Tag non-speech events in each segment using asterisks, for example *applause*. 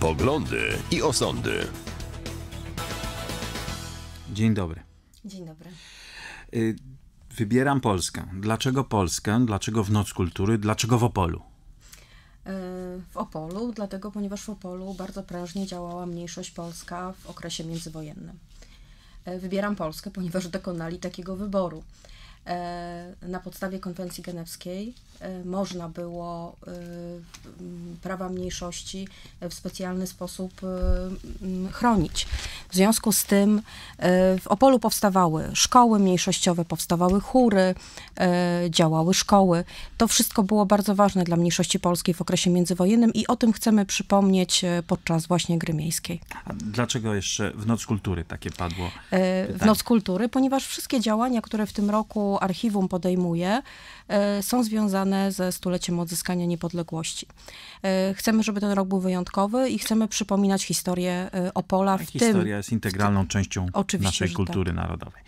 poglądy i osądy. Dzień dobry. Dzień dobry. Y, wybieram Polskę. Dlaczego Polskę? Dlaczego w Noc Kultury? Dlaczego w Opolu? Y, w Opolu, dlatego ponieważ w Opolu bardzo prężnie działała mniejszość polska w okresie międzywojennym. Y, wybieram Polskę, ponieważ dokonali takiego wyboru. E, na podstawie konwencji genewskiej e, można było e, prawa mniejszości w specjalny sposób chronić. W związku z tym w Opolu powstawały szkoły mniejszościowe, powstawały chóry, działały szkoły. To wszystko było bardzo ważne dla mniejszości polskiej w okresie międzywojennym i o tym chcemy przypomnieć podczas właśnie gry miejskiej. A dlaczego jeszcze w Noc Kultury takie padło? Pytanie? W Noc Kultury, ponieważ wszystkie działania, które w tym roku archiwum podejmuje, e, są związane ze stuleciem odzyskania niepodległości. E, chcemy, żeby ten rok był wyjątkowy i chcemy przypominać historię e, Opola. W Historia tym, jest integralną częścią naszej kultury tak. narodowej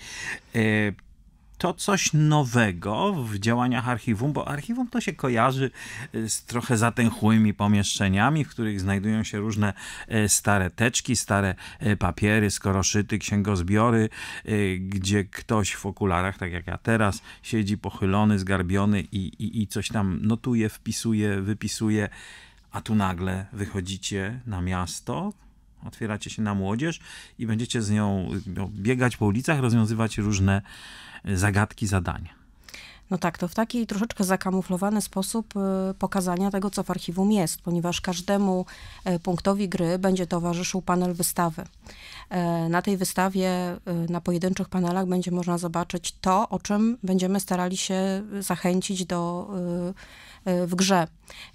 to coś nowego w działaniach archiwum, bo archiwum to się kojarzy y, z trochę zatęchłymi pomieszczeniami, w których znajdują się różne y, stare teczki, stare y, papiery, skoroszyty, księgozbiory, gdzie ktoś w okularach, tak jak ja teraz, siedzi pochylony, zgarbiony i, i, i coś tam notuje, wpisuje, wypisuje, a tu nagle wychodzicie na miasto, otwieracie się na młodzież i będziecie z nią no, biegać po ulicach, rozwiązywać różne zagadki zadania. No tak, to w taki troszeczkę zakamuflowany sposób y, pokazania tego, co w archiwum jest, ponieważ każdemu y, punktowi gry będzie towarzyszył panel wystawy. Y, na tej wystawie, na pojedynczych panelach będzie można zobaczyć to, o czym będziemy starali się zachęcić do w grze.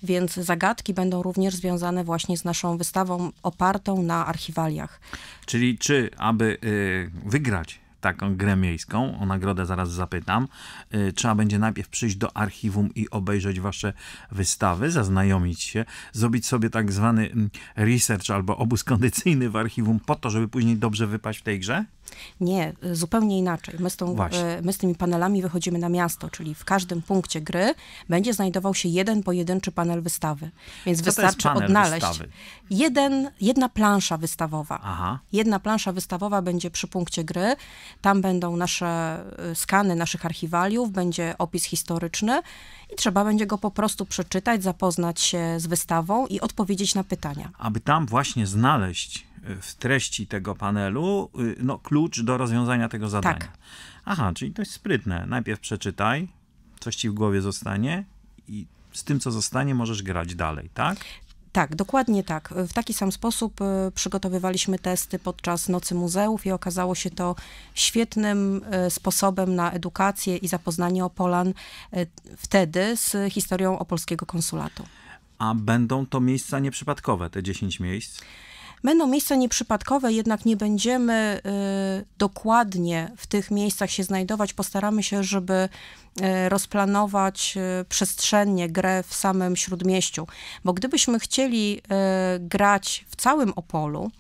Więc zagadki będą również związane właśnie z naszą wystawą opartą na archiwaliach. Czyli czy aby wygrać taką grę miejską, o nagrodę zaraz zapytam. Y, trzeba będzie najpierw przyjść do archiwum i obejrzeć wasze wystawy, zaznajomić się, zrobić sobie tak zwany mm, research albo obóz kondycyjny w archiwum po to, żeby później dobrze wypaść w tej grze? Nie, zupełnie inaczej. My z, tą, e, my z tymi panelami wychodzimy na miasto, czyli w każdym punkcie gry będzie znajdował się jeden pojedynczy panel wystawy. Więc Co wystarczy odnaleźć. Jeden, jedna plansza wystawowa. Aha. Jedna plansza wystawowa będzie przy punkcie gry. Tam będą nasze e, skany naszych archiwaliów, będzie opis historyczny i trzeba będzie go po prostu przeczytać, zapoznać się z wystawą i odpowiedzieć na pytania. Aby tam właśnie znaleźć w treści tego panelu y, no, klucz do rozwiązania tego zadania. Tak. Aha, czyli to jest sprytne. Najpierw przeczytaj, coś ci w głowie zostanie i z tym, co zostanie, możesz grać dalej, tak? Tak, dokładnie tak. W taki sam sposób y, przygotowywaliśmy testy podczas Nocy Muzeów i okazało się to świetnym y, sposobem na edukację i zapoznanie Opolan wtedy z historią opolskiego konsulatu. A będą to miejsca nieprzypadkowe, te 10 miejsc? Będą miejsca nieprzypadkowe, jednak nie będziemy y, dokładnie w tych miejscach się znajdować. Postaramy się, żeby y, rozplanować y, przestrzennie grę w samym śródmieściu, bo gdybyśmy chcieli grać w całym Opolu,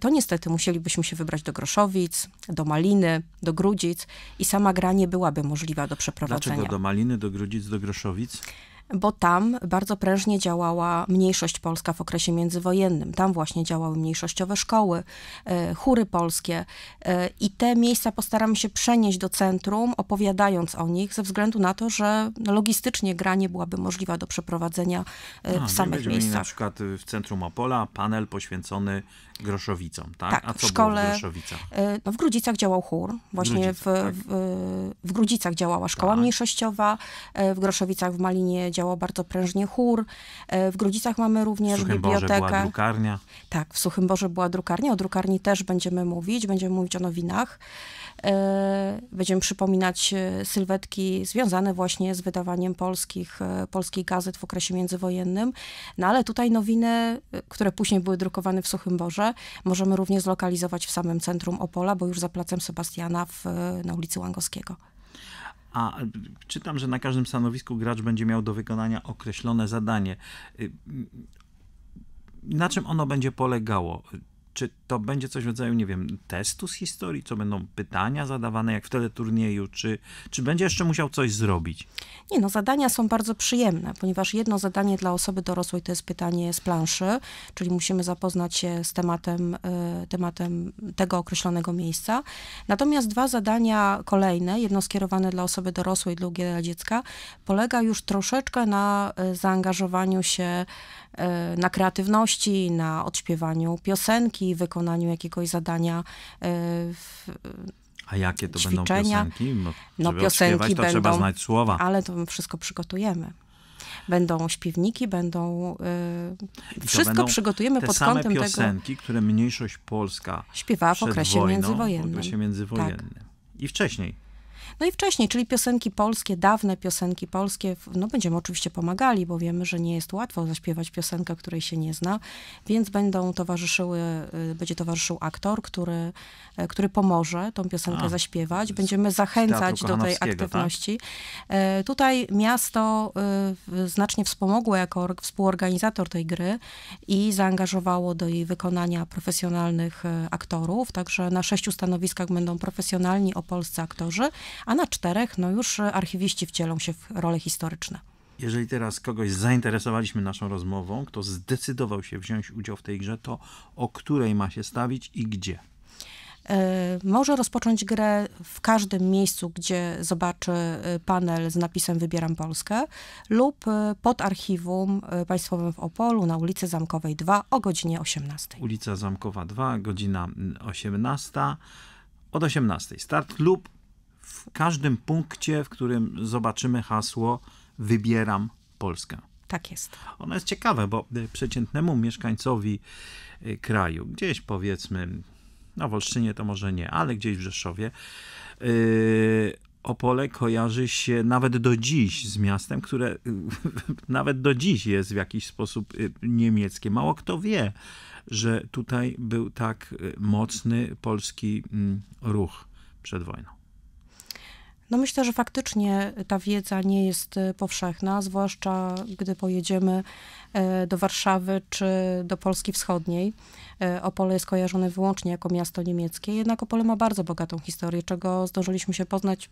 to niestety musielibyśmy się wybrać do Groszowic, do Maliny, do Grudzic i sama gra nie byłaby możliwa do przeprowadzenia. Dlaczego do Maliny, do Grudzic, do Groszowic? bo tam bardzo prężnie działała mniejszość polska w okresie międzywojennym. Tam właśnie działały mniejszościowe szkoły, e, chóry polskie e, i te miejsca postaramy się przenieść do centrum, opowiadając o nich, ze względu na to, że logistycznie gra nie byłaby możliwa do przeprowadzenia e, A, w no samych będziemy miejscach. Mieli na przykład y, w centrum Opola panel poświęcony Groszowicom, tak? tak A co w szkole, było w Groszowicach? No, w Grudzicach działał chór, właśnie w, Grudzicach, tak. w, w, w Grudzicach działała szkoła tak. mniejszościowa, w Groszowicach w Malinie działał bardzo prężnie chór. E, w Grudzicach mamy również w bibliotekę. była drukarnia. Tak, w Suchym Borze była drukarnia. O drukarni też będziemy mówić, będziemy mówić o nowinach. E, będziemy przypominać e, sylwetki związane właśnie z wydawaniem polskich, polskich gazet w okresie międzywojennym. No ale tutaj nowiny, które później były drukowane w Suchym Borze, możemy również zlokalizować w samym centrum Opola, bo już za placem Sebastiana w, na ulicy Łangowskiego a czytam, że na każdym stanowisku gracz będzie miał do wykonania określone zadanie. Y, y, na czym ono będzie polegało? Czy to będzie coś w rodzaju, nie wiem, testu z historii, co będą pytania zadawane jak w teleturnieju, czy, czy będzie jeszcze musiał coś zrobić? Nie, no zadania są bardzo przyjemne, ponieważ jedno zadanie dla osoby dorosłej to jest pytanie z planszy, czyli musimy zapoznać się z tematem, e, tematem tego określonego miejsca. Natomiast dwa zadania kolejne, jedno skierowane dla osoby dorosłej, drugie dla dziecka, polega już troszeczkę na e, zaangażowaniu się e, na kreatywności, na odśpiewaniu piosenki, wykonaniu jakiegoś zadania. E, w, a jakie to ćwiczenia. No, no, będą piosenki? Bo no piosenki to będą, trzeba znać słowa. Ale to wszystko przygotujemy. Będą śpiewniki, będą. Yy, wszystko będą przygotujemy pod kątem tego. te same piosenki, które mniejszość polska śpiewała w okresie międzywojennym. W okresie międzywojennym. Tak. I wcześniej. No i wcześniej, czyli piosenki polskie, dawne piosenki polskie, no będziemy oczywiście pomagali, bo wiemy, że nie jest łatwo zaśpiewać piosenkę, której się nie zna, więc będą towarzyszyły, y, będzie towarzyszył aktor, który, e, który pomoże tą piosenkę A, zaśpiewać. Będziemy zachęcać do tej tak? aktywności. Tak? Tutaj miasto y, znacznie wspomogło jako współorganizator tej gry i zaangażowało do jej wykonania profesjonalnych e, aktorów, także na sześciu stanowiskach będą profesjonalni opolscy aktorzy, a na czterech no już archiwiści wcielą się w role historyczne. Jeżeli teraz kogoś zainteresowaliśmy naszą rozmową, kto zdecydował się wziąć udział w tej grze, to o której ma się stawić i gdzie? E, może rozpocząć grę w każdym miejscu, gdzie zobaczy e, panel z napisem Wybieram Polskę lub e, pod archiwum państwowym w Opolu na ulicy Zamkowej 2 o godzinie 18. Ulica Zamkowa 2, godzina 18. Mm, od 18 start lub w każdym punkcie, w którym zobaczymy hasło Wybieram Polskę. Tak jest. Ono jest ciekawe, bo e, przeciętnemu mieszkańcowi e, kraju, gdzieś powiedzmy, no Wolszczynie to może nie, ale gdzieś w Rzeszowie, yy, Opole kojarzy się nawet do dziś z miastem, które *laughs* nawet do dziś jest w jakiś sposób niemieckie. Mało kto wie, że tutaj był tak mocny polski mm, ruch przed wojną. No myślę, że faktycznie ta wiedza nie jest e, powszechna, zwłaszcza gdy pojedziemy e, do Warszawy czy do Polski Wschodniej. E, Opole jest kojarzone wyłącznie jako miasto niemieckie, jednak Opole ma bardzo bogatą historię, czego zdążyliśmy się poznać,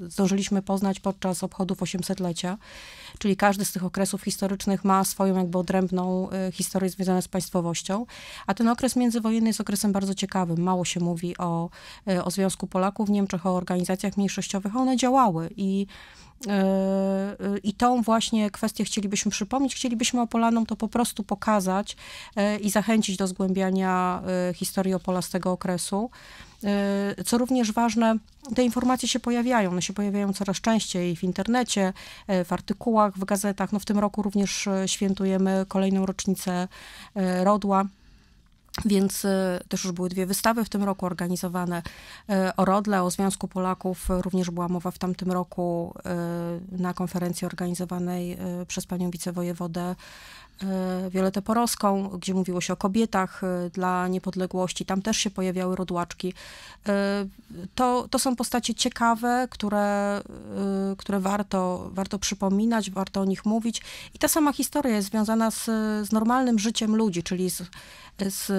zdążyliśmy poznać podczas obchodów 800-lecia, czyli każdy z tych okresów historycznych ma swoją jakby odrębną e, historię związaną z państwowością, a ten okres międzywojenny jest okresem bardzo ciekawym. Mało się mówi o, e, o Związku Polaków w Niemczech, o organizacjach mniejszościowych, one działały i E, e, I tą właśnie kwestię chcielibyśmy przypomnieć. Chcielibyśmy Opolanom to po prostu pokazać e, i zachęcić do zgłębiania historii Opola z tego okresu. Co również ważne, te informacje się pojawiają. One się pojawiają coraz częściej w internecie, w artykułach, w gazetach. No w tym roku również świętujemy kolejną rocznicę Rodła. Więc e, też już były dwie wystawy w tym roku organizowane e, o Rodle, o Związku Polaków. Również była mowa w tamtym roku e, na konferencji organizowanej przez panią wicewojewodę Wioletę e, Porowską, gdzie mówiło się o kobietach e, dla niepodległości, tam też się pojawiały rodłaczki. E, to, to są postacie ciekawe, które, które warto, warto przypominać, warto o nich mówić. I ta sama historia jest związana z, z normalnym życiem ludzi, czyli z, z,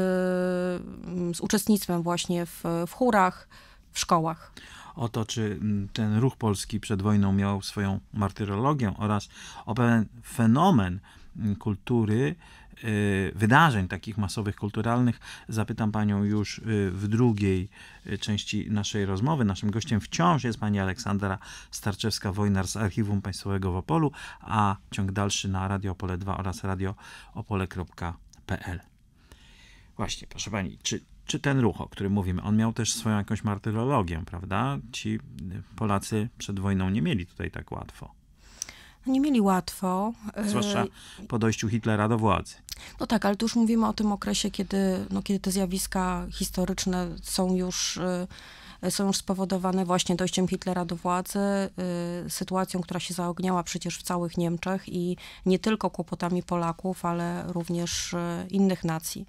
mm, z uczestnictwem właśnie w, w chórach, w szkołach o to, czy mm, ten ruch polski przed wojną miał swoją martyrologię oraz o pewien fenomen kultury, y, wydarzeń takich masowych, kulturalnych, zapytam Panią już y, w drugiej y, części naszej rozmowy. Naszym gościem wciąż jest Pani Aleksandra Starczewska-Wojnar z Archiwum Państwowego w Opolu, a ciąg dalszy na Radio Opole 2 oraz radioopole.pl. Właśnie, proszę Pani, czy czy ten ruch, o którym mówimy, on miał też swoją jakąś martyrologię, prawda? Ci Polacy przed wojną nie mieli tutaj tak łatwo. No nie mieli łatwo. E, Zwłaszcza po dojściu Hitlera do władzy. No tak, ale tu już mówimy o tym okresie, kiedy, no, kiedy te zjawiska historyczne są już e, są już spowodowane właśnie dojściem Hitlera do władzy, y, sytuacją, która się zaogniała przecież w całych Niemczech i nie tylko kłopotami Polaków, ale również y, innych nacji.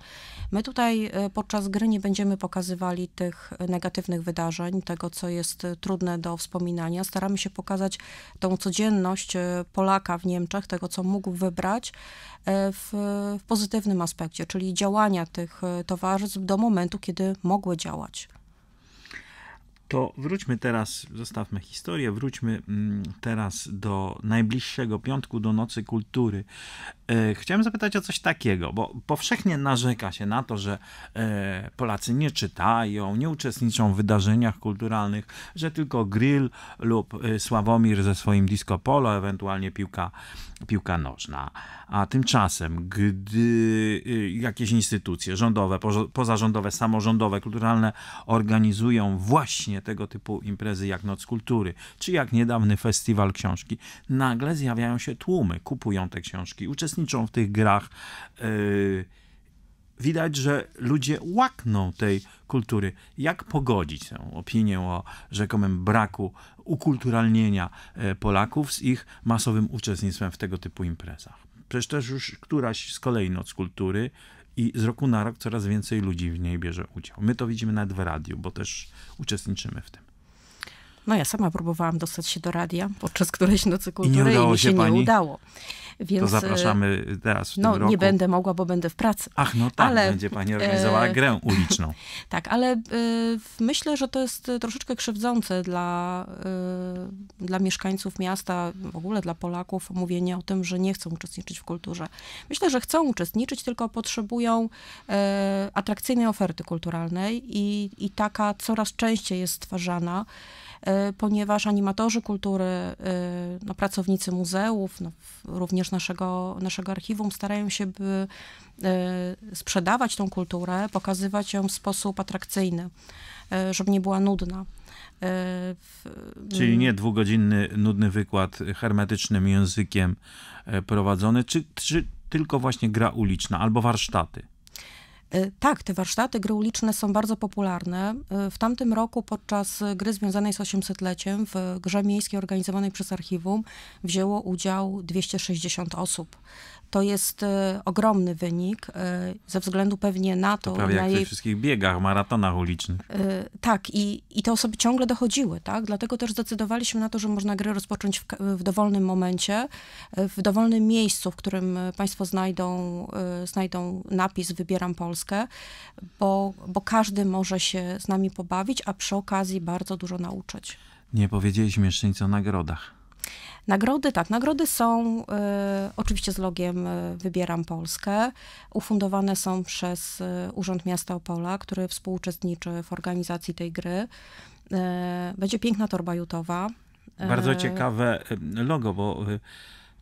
My tutaj y, podczas gry nie będziemy pokazywali tych negatywnych wydarzeń, tego, co jest trudne do wspominania. Staramy się pokazać tą codzienność Polaka w Niemczech, tego, co mógł wybrać w, w pozytywnym aspekcie, czyli działania tych towarzystw do momentu, kiedy mogły działać to wróćmy teraz, zostawmy historię, wróćmy mm, teraz do najbliższego piątku, do Nocy Kultury. E, chciałem zapytać o coś takiego, bo powszechnie narzeka się na to, że e, Polacy nie czytają, nie uczestniczą w wydarzeniach kulturalnych, że tylko grill lub e, Sławomir ze swoim disco polo, ewentualnie piłka piłka nożna. A tymczasem, gdy y, jakieś instytucje rządowe, pozarządowe, samorządowe, kulturalne organizują właśnie tego typu imprezy jak Noc Kultury, czy jak niedawny Festiwal Książki, nagle zjawiają się tłumy, kupują te książki, uczestniczą w tych grach. Yy, widać, że ludzie łakną tej kultury. Jak pogodzić tę opinię o rzekomym braku ukulturalnienia e, Polaków z ich masowym uczestnictwem w tego typu imprezach? Przecież też już któraś z kolei noc kultury i z roku na rok coraz więcej ludzi w niej bierze udział. My to widzimy nawet w radiu, bo też uczestniczymy w tym. No ja sama próbowałam dostać się do radia podczas którejś nocy kultury I, nie i mi się, pani? nie udało. Więc, to e, zapraszamy teraz w no, tym roku. nie będę mogła, bo będę w pracy. Ach, no tak, ale, będzie pani e, organizowała e... grę uliczną. *laughs* Tak, ale e, myślę, że to jest e, troszeczkę krzywdzące dla, e, dla mieszkańców miasta, w ogóle dla Polaków, mówienie o tym, że nie chcą uczestniczyć w kulturze. Myślę, że chcą uczestniczyć, tylko potrzebują atrakcyjnej oferty kulturalnej i, i taka coraz częściej jest stwarzana. E, ponieważ animatorzy kultury, e, no, pracownicy muzeów, no, również naszego, naszego archiwum starają się, by e, sprzedawać tą kulturę, pokazywać ją w sposób atrakcyjny, żeby nie była nudna. W... Czyli mm. nie dwugodzinny, nudny wykład hermetycznym językiem prowadzony, czy, czy tylko właśnie gra uliczna albo warsztaty? Y, tak, te warsztaty gry uliczne są bardzo popularne. Y, w tamtym roku podczas gry związanej z 800-leciem w grze miejskiej organizowanej przez archiwum wzięło udział 260 osób. To jest y, ogromny wynik ze względu pewnie na to... to prawie na jak jej... wszystkich biegach, maratonach ulicznych. Tak i, i te osoby ciągle dochodziły, tak? Dlatego też zdecydowaliśmy na to, że można gry rozpocząć w, w dowolnym momencie, w dowolnym miejscu, w którym państwo znajdą, znajdą napis Wybieram Polskę Polskę, bo, bo każdy może się z nami pobawić, a przy okazji bardzo dużo nauczyć. Nie powiedzieliśmy jeszcze nic o nagrodach. Nagrody, tak, nagrody są y, oczywiście z logiem y, Wybieram Polskę. Ufundowane są przez y, Urząd Miasta Opola, który współuczestniczy w organizacji tej gry. Y, będzie piękna torba jutowa. Bardzo ciekawe logo, bo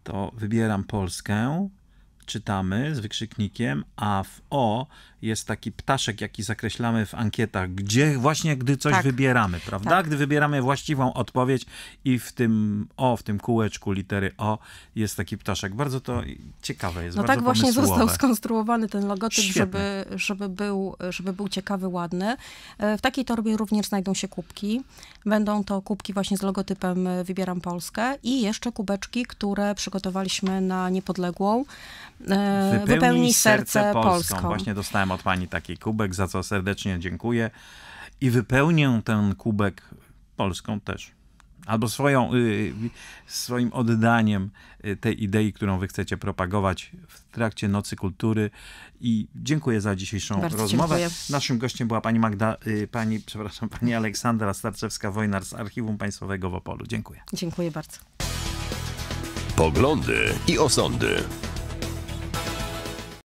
to Wybieram Polskę czytamy z wykrzyknikiem, a w o jest taki ptaszek, jaki zakreślamy w ankietach, gdzie właśnie gdy coś tak. wybieramy, prawda? Tak. Gdy wybieramy właściwą odpowiedź i w tym O, w tym kółeczku litery O jest taki ptaszek. Bardzo to ciekawe jest, No tak właśnie pomysłowe. został skonstruowany ten logotyp, żeby, żeby, był, żeby był ciekawy, ładny. E, w takiej torbie również znajdą się kubki. Będą to kubki właśnie z logotypem e, Wybieram Polskę i jeszcze kubeczki, które przygotowaliśmy na niepodległą. E, wypełnij, Wypełnij serce, serce Polską. Polską. Właśnie dostałem dostałem od pani taki kubek, za co serdecznie dziękuję. I wypełnię ten kubek Polską też. Albo swoją, y, y, swoim oddaniem y, tej idei, którą wy chcecie propagować w trakcie Nocy Kultury. I dziękuję za dzisiejszą Bardzo rozmowę. Dziękuję. Naszym gościem była pani Magda, pani, przepraszam, *laughs* pani Aleksandra Starczewska-Wojnar z Archiwum Państwowego w Opolu. Dziękuję. Dziękuję bardzo. Poglądy i osądy.